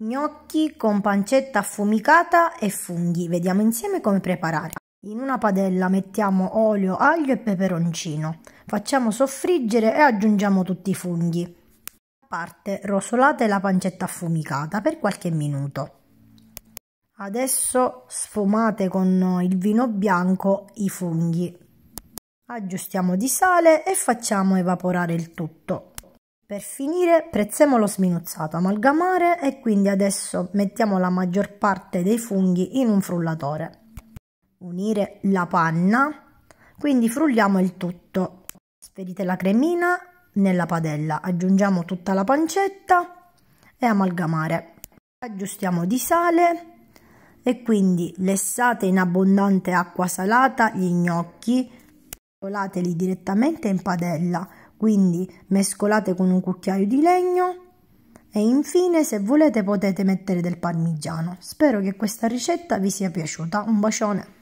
Gnocchi con pancetta affumicata e funghi. Vediamo insieme come preparare. In una padella mettiamo olio, aglio e peperoncino. Facciamo soffriggere e aggiungiamo tutti i funghi. A parte rosolate la pancetta affumicata per qualche minuto. Adesso sfumate con il vino bianco i funghi. Aggiustiamo di sale e facciamo evaporare il tutto. Per finire prezzemo lo sminuzzato, amalgamare e quindi adesso mettiamo la maggior parte dei funghi in un frullatore. Unire la panna, quindi frulliamo il tutto. Sferite la cremina nella padella, aggiungiamo tutta la pancetta e amalgamare. Aggiustiamo di sale e quindi lessate in abbondante acqua salata gli gnocchi, colateli direttamente in padella quindi mescolate con un cucchiaio di legno e infine se volete potete mettere del parmigiano. Spero che questa ricetta vi sia piaciuta, un bacione!